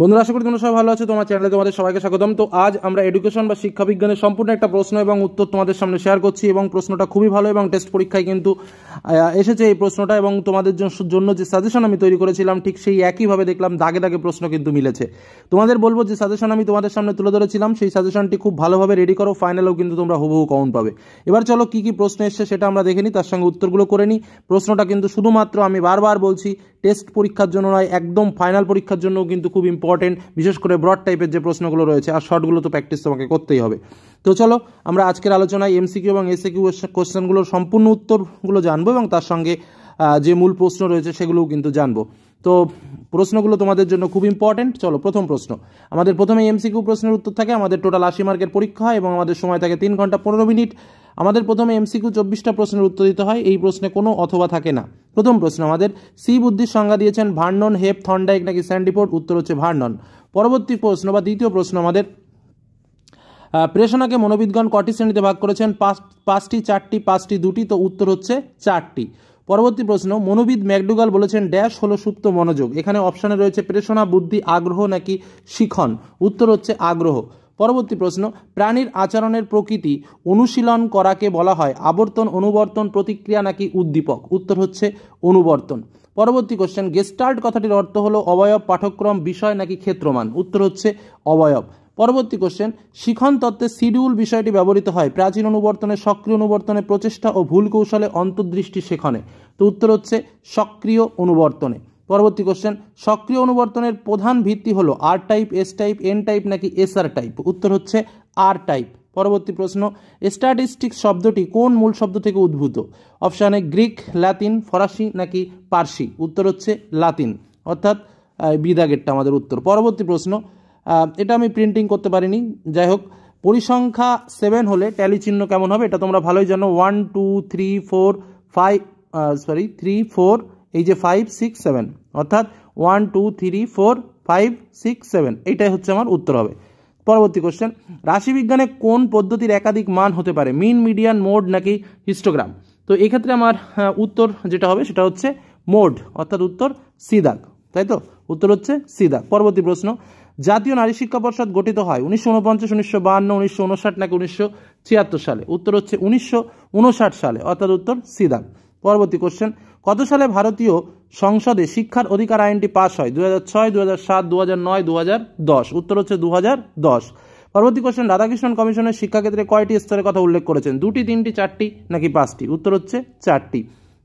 বন্ধুরা আশা করি তোমরা সবাই ভালো আছো তোমার চ্যানেলে তোমাদের সবাইকে স্বাগতম তো আজ আমরা এডুকেশন বা শিক্ষা বিজ্ঞানের সম্পূর্ণ একটা প্রশ্ন এবং উত্তর তোমাদের সামনে শেয়ার করছি এবং প্রশ্নটা খুবই ভালো এবং টেস্ট পরীক্ষায় কিন্তু এসেছে এই প্রশ্নটা এবং তোমাদের জন্য যে সাজেশন আমি তৈরি করেছিলাম ঠিক সেই একইভাবে দেখলাম দাগে দাগে প্রশ্ন কিন্তু মিলেছে তোমাদের বলবো যে সাজেশন আমি তোমাদের সামনে তুলে ধরেছিলাম সেই সাজেশনটি খুব ভালোভাবে রেডি করো ফাইনালেও কিন্তু তোমরা হুবহু কাউন্ট পাবে এবার চলো কি কি প্রশ্ন এসছে সেটা আমরা দেখে নিই তার সঙ্গে উত্তরগুলো করে নিই প্রশ্নটা কিন্তু শুধুমাত্র আমি বারবার বলছি টেস্ট পরীক্ষার জন্য নয় একদম ফাইনাল পরীক্ষার জন্যও কিন্তু খুব ইম্পর্টেন্ট বিশেষ করে ব্রড টাইপের যে প্রশ্নগুলো রয়েছে আর শর্টগুলো তো প্র্যাকটিস তোমাকে করতেই হবে তো চলো আমরা আজকের আলোচনায় এমসিকিউ এবং এসএকিউ কোশ্চেনগুলোর সম্পূর্ণ উত্তরগুলো জানবো এবং তার সঙ্গে যে মূল প্রশ্ন রয়েছে সেগুলোও কিন্তু জানবো তো প্রশ্নগুলো তোমাদের জন্য খুব ইম্পর্টেন্ট চলো প্রথম প্রশ্ন আমাদের প্রথমে এমসিকিউ প্রশ্নের উত্তর থাকে আমাদের টোটাল আশি মার্কের পরীক্ষা হয় এবং আমাদের সময় থাকে তিন ঘন্টা পনেরো মিনিট আমাদের প্রথমে এমসিকিউ চব্বিশটা প্রশ্নের উত্তর দিতে হয় এই প্রশ্নে কোনো অথবা থাকে না প্রথম প্রশ্ন আমাদের সি বুদ্ধির সংজ্ঞা দিয়েছেন ভার্নন হেপ থন্ডাইক নাকি স্যান্ডিপোর্ট উত্তর হচ্ছে ভার্নন পরবর্তী প্রশ্ন বা দ্বিতীয় প্রশ্ন আমাদের প্রেষণাকে মনোবিদগণ কটি শ্রেণীতে ভাগ করেছেন পাঁচ পাঁচটি চারটি পাঁচটি দুটি তো উত্তর হচ্ছে চারটি পরবর্তী প্রশ্ন মনোবিদ ম্যাকডুগাল বলেছেন ড্যাশ হলো সুপ্ত মনোযোগ এখানে অপশানে রয়েছে প্রেষণা বুদ্ধি আগ্রহ নাকি শিখন উত্তর হচ্ছে আগ্রহ পরবর্তী প্রশ্ন প্রাণীর আচরণের প্রকৃতি অনুশীলন করাকে বলা হয় আবর্তন অনুবর্তন প্রতিক্রিয়া নাকি উদ্দীপক উত্তর হচ্ছে অনুবর্তন পরবর্তী কোশ্চেন গেস্টার্ট কথাটির অর্থ হলো অবয়ব পাঠক্রম বিষয় নাকি ক্ষেত্রমান উত্তর হচ্ছে অবয়ব পরবর্তী কোশ্চেন শিখন তত্ত্বে শিডিউল বিষয়টি ব্যবহৃত হয় প্রাচীন অনুবর্তনে সক্রিয় অনুবর্তনে প্রচেষ্টা ও ভুল কৌশলে অন্তর্দৃষ্টি শেখনে তো উত্তর হচ্ছে সক্রিয় অনুবর্তনে পরবর্তী কোশ্চেন সক্রিয় অনুবর্তনের প্রধান ভিত্তি হলো R type S type N type নাকি এস আর টাইপ উত্তর হচ্ছে আর টাইপ পরবর্তী প্রশ্ন স্ট্যাটিস্টিক শব্দটি কোন মূল শব্দ থেকে উদ্ভূত অপশানে গ্রিক ল্যাতিন ফরাসি নাকি পার্সি উত্তর হচ্ছে লাতিন অর্থাৎ বিদাগেরটা আমাদের উত্তর পরবর্তী প্রশ্ন এটা আমি প্রিন্টিং করতে পারিনি যাই হোক পরিসংখ্যা সেভেন হলে ট্যালি চিহ্ন কেমন হবে এটা তোমরা ভালোই জানো one two three four five sorry three four এই যে ফাইভ সিক্স সেভেন অর্থাৎ one two three four five six seven এইটাই হচ্ছে আমার উত্তর হবে পরবর্তী কোশ্চেন রাশিবিজ্ঞানে কোন পদ্ধতির একাধিক মান হতে পারে মিন মিডিয়ান মোড নাকি হিস্টোগ্রাম তো এক্ষেত্রে আমার উত্তর যেটা হবে সেটা হচ্ছে মোড অর্থাৎ উত্তর সিদাক তাই তো উত্তর হচ্ছে সিদাক পরবর্তী প্রশ্ন জাতীয় নারী শিক্ষা পর্ষদ গঠিত হয় উনিশশো উনপঞ্চাশ উনিশশো বাহান্ন উনিশশো উনষাট নাকি উনিশশো ছিয়াত্তর সালে উত্তর হচ্ছে উনিশশো উনষাট সালে অর্থাৎ উত্তর সিদান পরবর্তী কোশ্চেন কত সালে ভারতীয় সংসদে শিক্ষার অধিকার আইনটি পাস হয় দু হাজার ছয় দু হাজার সাত দু হাজার নয় দু হাজার দশ উত্তর হচ্ছে দু হাজার দশ পরবর্তী কোশ্চেন রাধাকৃষ্ণন কমিশনের শিক্ষাক্ষেত্রে কয়টি স্তরের কথা উল্লেখ করেছেন দুটি তিনটি চারটি নাকি পাঁচটি উত্তর হচ্ছে চারটি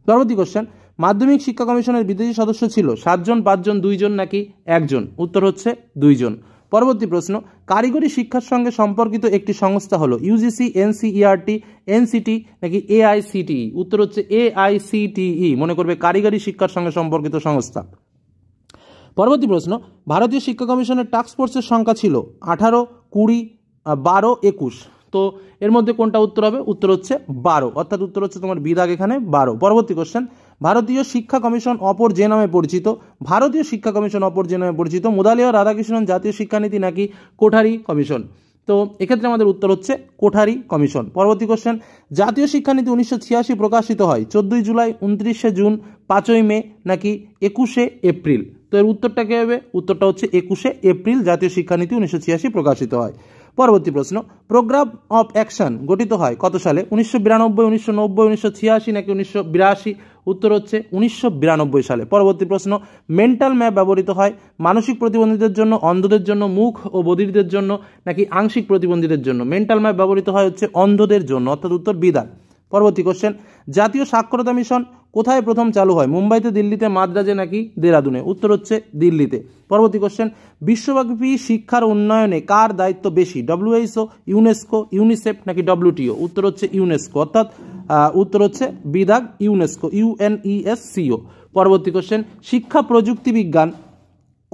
পরবর্তী কোশ্চেন মাধ্যমিক শিক্ষা কমিশনের বিদেশি সদস্য ছিল সাতজন পাঁচজন দুইজন নাকি একজন উত্তর হচ্ছে দুইজন পরবর্তী প্রশ্ন কারিগরি শিক্ষার সঙ্গে সম্পর্কিত একটি সংস্থা হলো ইউজিসি এনসিইআরটি এনসিটি নাকি এআইসিটিই e? উত্তর হচ্ছে এআইসিটিই e, মনে করবে কারিগরি শিক্ষার সঙ্গে সম্পর্কিত সংস্থা পরবর্তী প্রশ্ন ভারতীয় শিক্ষা কমিশনের টাস্ক ফোর্সের সংখ্যা ছিল আঠারো কুড়ি বারো একুশ তো এর মধ্যে কোনটা উত্তর হবে উত্তর হচ্ছে বারো অর্থাৎ উত্তর হচ্ছে তোমার বিদাগ এখানে বারো পরবর্তী কোশ্চেন ভারতীয় শিক্ষা কমিশন অপর যে নামে পরিচিত ভারতীয় শিক্ষা কমিশন অপর যে নামে পরিচিত মোদালিয় রাধাকৃষ্ণন জাতীয় শিক্ষানীতি নাকি কোঠারি কমিশন তো এক্ষেত্রে আমাদের উত্তর হচ্ছে কোঠারি কমিশন পরবর্তী কোশ্চেন জাতীয় শিক্ষানীতি উনিশশো ছিয়াশি প্রকাশিত হয় চোদ্দই জুলাই উনত্রিশে জুন পাঁচই মে নাকি একুশে এপ্রিল তো এর উত্তরটা কী হবে উত্তরটা হচ্ছে একুশে এপ্রিল জাতীয় শিক্ষানীতি উনিশশো ছিয়াশি প্রকাশিত হয় পরবর্তী প্রশ্ন প্রোগ্রাম অফ অ্যাকশন গঠিত হয় কত সালে উনিশশো বিরানব্বই উনিশশো নব্বই উনিশশো ছিয়াশি নাকি উনিশশো বিরাশি উত্তর হচ্ছে উনিশশো বিরানব্বই সালে পরবর্তী প্রশ্ন মেন্টাল ম্যাপ ব্যবহৃত হয় মানসিক প্রতিবন্ধীদের জন্য অন্ধদের জন্য মুখ ও বধিরদের জন্য নাকি আংশিক প্রতিবন্ধীদের জন্য মেন্টাল ম্যাপ ব্যবহৃত হয় হচ্ছে অন্ধদের জন্য অর্থাৎ উত্তর বিদান পরবর্তী কোশ্চেন জাতীয় সাক্ষরতা মিশন কোথায় প্রথম চালু হয় মুম্বাইতে দিল্লিতে মাদ্রাজে নাকি দেরাদুনে উত্তর হচ্ছে দিল্লিতে পরবর্তী কোশ্চেন বিশ্বব্যাপী শিক্ষার উন্নয়নে কার দায়িত্ব বেশি ডব্লিউএইচও ইউনেস্কো ইউনিসেফ নাকি ডব্লিউটিও উত্তর হচ্ছে ইউনেস্কো অর্থাৎ উত্তর হচ্ছে বিদাগ ইউনেস্কো ইউএনইএসসিও পরবর্তী কোশ্চেন শিক্ষা প্রযুক্তি বিজ্ঞান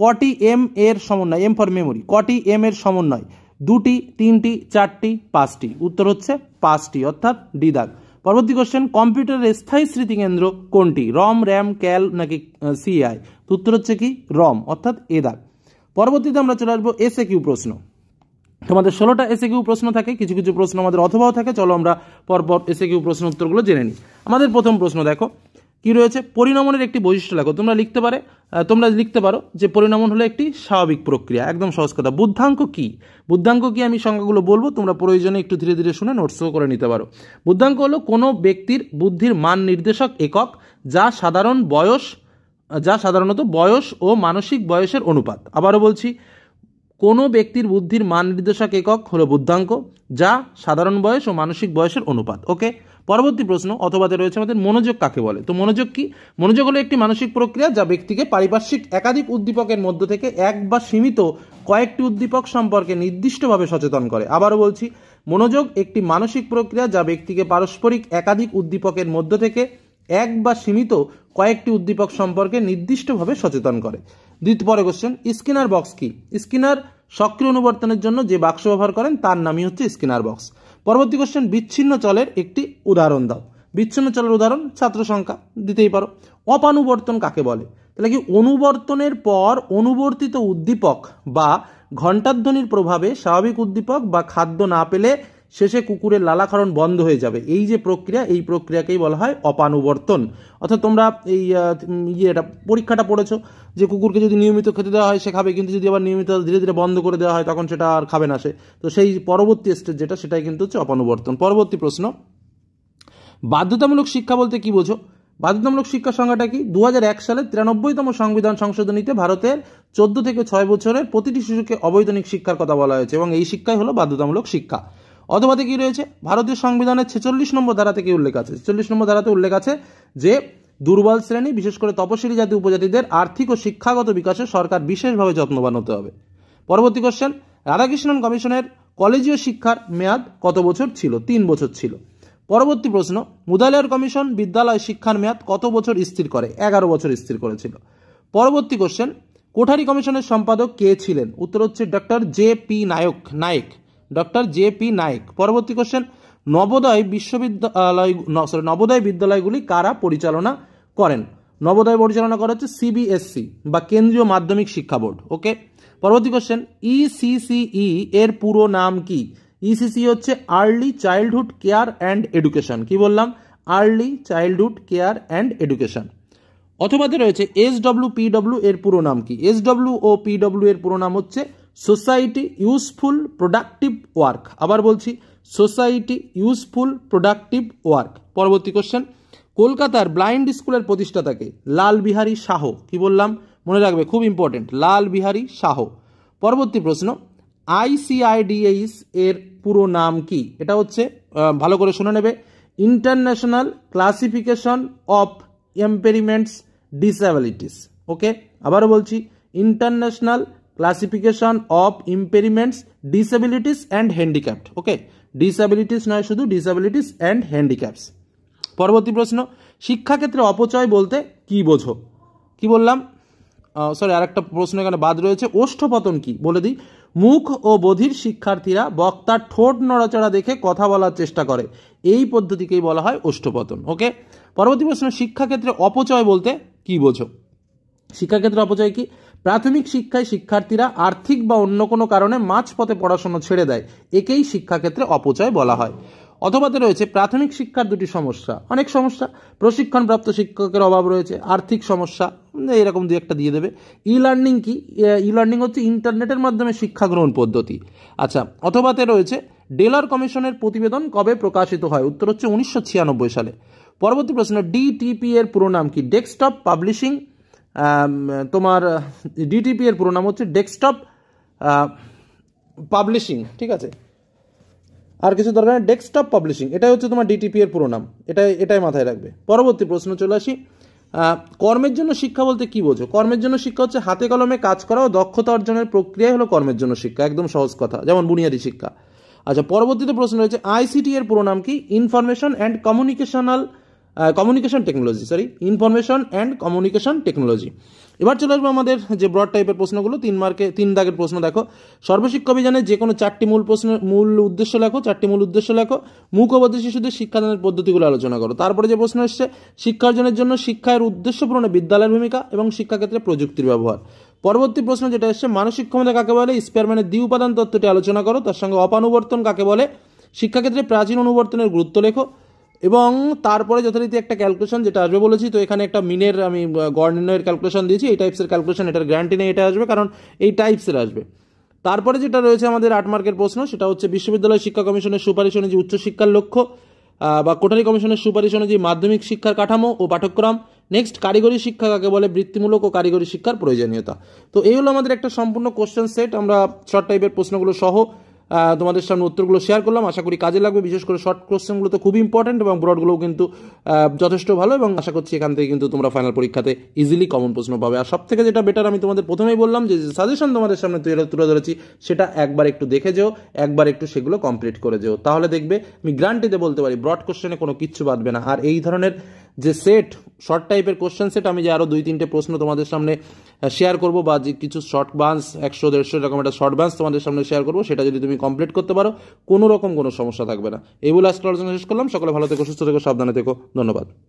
কটি এম এর সমন্বয় এম ফর মেমোরি কটি এম এর সমন্বয় দুটি তিনটি চারটি পাঁচটি উত্তর হচ্ছে পাঁচটি অর্থাৎ ডিদাগ পরবর্তী কোশ্চেন কম্পিউটারের স্থায়ী স্মৃতিকেন্দ্র কোনটি রম র্যাম ক্যাল নাকি সিআই উত্তর হচ্ছে কি রম অর্থাৎ এ দাগ পরবর্তীতে আমরা চলে আসবো এসে কিউ প্রশ্ন তোমাদের ষোলোটা এসে কিউ প্রশ্ন থাকে কিছু কিছু প্রশ্ন আমাদের অথবাও থাকে চলো আমরা পরপর এসে কিউ প্রশ্ন উত্তরগুলো জেনে নিই আমাদের প্রথম প্রশ্ন দেখো কি রয়েছে পরিণমনের একটি বৈশিষ্ট্য লাগো তোমরা লিখতে পারে তোমরা লিখতে পারো যে পরিণমন হলো একটি স্বাভাবিক প্রক্রিয়া একদম সহজ কথা বুদ্ধাঙ্ক কি বুদ্ধাঙ্ক কি আমি সংখ্যাগুলো বলবো তোমরা প্রয়োজনে একটু ধীরে ধীরে শুনে নোটসও করে নিতে পারো বুদ্ধাঙ্ক হলো কোনো ব্যক্তির বুদ্ধির মান নির্দেশক একক যা সাধারণ বয়স যা সাধারণত বয়স ও মানসিক বয়সের অনুপাত আবারও বলছি কোনো ব্যক্তির বুদ্ধির মান নির্দেশক একক হলো বুদ্ধাঙ্ক যা সাধারণ বয়স ও মানসিক বয়সের অনুপাত ওকে পরবর্তী প্রশ্ন অথবাতে রয়েছে আমাদের মনোযোগ কাকে বলে তো মনোযোগ কি মনোযোগ হলো একটি মানসিক প্রক্রিয়া যা ব্যক্তিকে পারিপার্শ্বিক একাধিক উদ্দীপকের মধ্য থেকে এক বা সীমিত কয়েকটি উদ্দীপক সম্পর্কে নির্দিষ্টভাবে সচেতন করে আবারও বলছি মনোযোগ একটি মানসিক প্রক্রিয়া যা ব্যক্তিকে পারস্পরিক একাধিক উদ্দীপকের মধ্য থেকে এক বা সীমিত কয়েকটি উদ্দীপক সম্পর্কে নির্দিষ্টভাবে সচেতন করে দ্বিতীয় পরে কোশ্চেন স্কিনার বক্স কি স্কিনার সক্রিয় অনুবর্তনের জন্য যে বাক্স ব্যবহার করেন তার নামই হচ্ছে স্কিনার বক্স পরবর্তী কোশ্চেন বিচ্ছিন্ন চলের একটি উদাহরণ দাও বিচ্ছিন্ন চলের উদাহরণ ছাত্র সংখ্যা দিতেই পারো অপানুবর্তন কাকে বলে তাহলে কি অনুবর্তনের পর অনুবর্তিত উদ্দীপক বা ঘণ্টাধ্বনির প্রভাবে স্বাভাবিক উদ্দীপক বা খাদ্য না পেলে শেষে কুকুরের লালাকরণ বন্ধ হয়ে যাবে এই যে প্রক্রিয়া এই প্রক্রিয়াকেই বলা হয় অপানুবর্তন অর্থাৎ তোমরা এই ইয়েটা পরীক্ষাটা পড়েছো যে কুকুরকে যদি নিয়মিত খেতে দেওয়া হয় সে খাবে কিন্তু যদি আবার নিয়মিত ধীরে ধীরে বন্ধ করে দেওয়া হয় তখন সেটা আর খাবে না সে তো সেই পরবর্তী স্টেজ যেটা সেটাই কিন্তু হচ্ছে অপানুবর্তন পরবর্তী প্রশ্ন বাধ্যতামূলক শিক্ষা বলতে কি বোঝো বাধ্যতামূলক শিক্ষা সংজ্ঞাটা কি দু সালে তিরানব্বইতম সংবিধান সংশোধনীতে ভারতের চোদ্দ থেকে ছয় বছরের প্রতিটি শিশুকে অবৈতনিক শিক্ষার কথা বলা হয়েছে এবং এই শিক্ষাই হলো বাধ্যতামূলক শিক্ষা অথবাতে কি রয়েছে ভারতীয় সংবিধানের ছেচল্লিশ নম্বর ধারা থেকে উল্লেখ আছে ছেচল্লিশ নম্বর ধারাতে উল্লেখ আছে যে দুর্বল শ্রেণী বিশেষ করে তপশিলি জাতি উপজাতিদের আর্থিক ও শিক্ষাগত বিকাশে সরকার বিশেষভাবে যত্নবান হতে হবে পরবর্তী কোশ্চেন রাধাকৃষ্ণন কমিশনের কলেজীয় শিক্ষার মেয়াদ কত বছর ছিল তিন বছর ছিল পরবর্তী প্রশ্ন মুদালিয়ার কমিশন বিদ্যালয় শিক্ষার মেয়াদ কত বছর স্থির করে এগারো বছর স্থির করেছিল পরবর্তী কোশ্চেন কোঠারি কমিশনের সম্পাদক কে ছিলেন উত্তর হচ্ছে doctor J P Nayak Nayak doctor J P Nayak পরবর্তী কোশ্চেন নবোদয় বিশ্ববিদ্যালয় সরি নবোদয় বিদ্যালয়গুলি কারা পরিচালনা করেন নবোদয় পরিচালনা করা হচ্ছে সিবিএসসি বা কেন্দ্রীয় মাধ্যমিক শিক্ষা বোর্ড ওকে পরবর্তী কোশ্চেন ইসিসিই এর পুরো নাম কি ইসিসি হচ্ছে early childhood care and education কি বললাম early childhood care and education অথবাতে রয়েছে এস ডব্লিউ পিডব্লিউ এর পুরো নাম কি এস ডব্লিউ ও পিডব্লিউ এর পুরো নাম হচ্ছে সোসাইটি ইউজফুল প্রোডাক্টিভ ওয়ার্ক আবার বলছি সোসাইটি ইউজফুল প্রোডাক্টিভ ওয়ার্ক পরবর্তী কোশ্চেন কলকাতার ব্লাইন্ড স্কুলের প্রতিষ্ঠাতাকে লাল বিহারী শাহ কি বললাম মনে রাখবে খুব ইম্পর্টেন্ট লাল বিহারী শাহ পরবর্তী প্রশ্ন আইসিআইডিএইস এর পুরো নাম কি এটা হচ্ছে ভালো করে শুনে নেবে international classification of impairments disabilities okay আবারও বলছি international classification of impairments disabilities and handicapped okay disabilities নয় শুধু ডিসেবিলিটিস অ্যান্ড হ্যান্ডিক্যাপস পরবর্তী প্রশ্ন শিক্ষাক্ষেত্রে অপচয় বলতে কি বোঝো কি বললাম সরি আর একটা প্রশ্ন এখানে বাদ রয়েছে ওষ্ঠপতন কি বলে দিই মুখ ও বধির শিক্ষার্থীরা বক্তার ঠোঁট নড়াচড়া দেখে কথা বলার চেষ্টা করে এই পদ্ধতিকেই বলা হয় ওষ্ঠপতন ওকে পরবর্তী প্রশ্ন শিক্ষাক্ষেত্রে অপচয় বলতে কি বোঝো শিক্ষাক্ষেত্রে অপচয় কি প্রাথমিক শিক্ষায় শিক্ষার্থীরা আর্থিক বা অন্য কোনো কারণে মাঝপথে পড়াশুনো ছেড়ে দেয় একেই শিক্ষাক্ষেত্রে অপচয় বলা হয় অথবাতে রয়েছে প্রাথমিক শিক্ষার দুটি সমস্যা অনেক সমস্যা প্রশিক্ষণপ্রাপ্ত শিক্ষকের অভাব রয়েছে আর্থিক সমস্যা এরকম দু একটা দিয়ে দেবে ই লার্নিং কি ই লার্নিং হচ্ছে ইন্টারনেটের মাধ্যমে শিক্ষা গ্রহণ পদ্ধতি আচ্ছা অথবাতে রয়েছে ডেলার কমিশনের প্রতিবেদন কবে প্রকাশিত হয় উত্তর হচ্ছে উনিশশো সালে পরবর্তী প্রশ্ন ডিটিপি এর পুরো নাম কি ডেস্কটপ পাবলিশিং Um, তোমার ডিটিপি এর পুরো নাম হচ্ছে ডেস্কটপ পাবলিশিং ঠিক আছে আর কিছু দরকার নেই ডেস্কটপ পাবলিশিং এটাই হচ্ছে তোমার ডিটিপি এর পুরো নাম এটাই এটাই মাথায় রাখবে পরবর্তী প্রশ্ন চলে আসি কর্মের জন্য শিক্ষা বলতে কি বোঝো কর্মের জন্য শিক্ষা হচ্ছে হাতে কলমে কাজ করা ও দক্ষতা অর্জনের প্রক্রিয়াই হলো কর্মের জন্য শিক্ষা একদম সহজ কথা যেমন বুনিয়াদি শিক্ষা আচ্ছা পরবর্তীতে প্রশ্ন রয়েছে আইসিটি এর পুরো নাম কি information and communicational communication technology sorry information and communication technology এবার চলে আসবো আমাদের যে ব্রড টাইপের প্রশ্নগুলো তিন মার্কে তিন দাগের প্রশ্ন দেখো সর্বশিক্ষা অভিযানে যে কোনো চারটি মূল প্রশ্ন মূল উদ্দেশ্য লেখো চারটি মূল উদ্দেশ্য লেখো মুখবদ্ধ শিশুদের শিক্ষাদানের পদ্ধতিগুলো আলোচনা করো তারপরে যে প্রশ্ন এসছে শিক্ষা অর্জনের জন্য শিক্ষার উদ্দেশ্য পূরণে বিদ্যালয়ের ভূমিকা এবং শিক্ষাক্ষেত্রে প্রযুক্তির ব্যবহার পরবর্তী প্রশ্ন যেটা এসছে মানসিক ক্ষমতা কাকে বলে স্পেয়ারম্যানের দ্বি উপাদান তত্ত্বটি আলোচনা করো তার সঙ্গে অপানুবর্তন কাকে বলে শিক্ষাক্ষেত্রে প্রাচীন অনুবর্তনের গুরুত্ব লেখো এবং তারপরে যথারীতি একটা ক্যালকুলেশন যেটা আসবে বলেছি তো এখানে একটা মিনের আমি গড় নির্ণয়ের ক্যালকুলেশন দিয়েছি এই টাইপসের ক্যালকুলেশন এটার গ্যারান্টি নেই এটা আসবে কারণ এই টাইপসের আসবে তারপরে যেটা রয়েছে আমাদের আট মার্কের প্রশ্ন সেটা হচ্ছে বিশ্ববিদ্যালয় শিক্ষা কমিশনের সুপারিশ অনুযায়ী উচ্চশিক্ষার লক্ষ্য বা কোটারি কমিশনের সুপারিশ অনুযায়ী মাধ্যমিক শিক্ষার কাঠামো ও পাঠ্যক্রম নেক্সট কারিগরি শিক্ষা কাকে বলে বৃত্তিমূলক ও কারিগরি শিক্ষার প্রয়োজনীয়তা তো এই হলো আমাদের একটা সম্পূর্ণ কোশ্চেন সেট আমরা শর্ট টাইপের প্রশ্নগুলো সহ তোমাদের সামনে উত্তরগুলো শেয়ার করলাম আশা করি কাজে লাগবে বিশেষ করে শর্ট কোশ্চেনগুলো তো খুব ইম্পর্টেন্ট এবং ব্রডগুলোও কিন্তু যথেষ্ট ভালো এবং আশা করছি এখান থেকে কিন্তু তোমরা ফাইনাল পরীক্ষাতে ইজিলি কমন প্রশ্ন পাবে আর সব থেকে যেটা বেটার আমি তোমাদের প্রথমেই বললাম যে সাজেশন তোমাদের সামনে তুলে ধরেছি সেটা একবার একটু দেখে যেও একবার একটু সেগুলো কমপ্লিট করে যেও তাহলে দেখবে আমি গ্রান্টিতে বলতে পারি ব্রড কোশ্চেনে কোনো কিচ্ছু বাঁধবে না আর এই ধরনের যে সেট শর্ট টাইপের কোশ্চেন সেট আমি যে আরও দুই তিনটে প্রশ্ন তোমাদের সামনে শেয়ার করব বা যে কিছু শর্ট বান্স একশো দেড়শো এরকম একটা শর্ট বান্স তোমাদের সামনে শেয়ার করবো সেটা যদি তুমি কমপ্লিট করতে পারো কোনো রকম কোনো সমস্যা থাকবে না এইগুলো আজকে আলোচনা শেষ করলাম সকলে ভালো থেকো সুস্থ থেকো সাবধানে থেকো ধন্যবাদ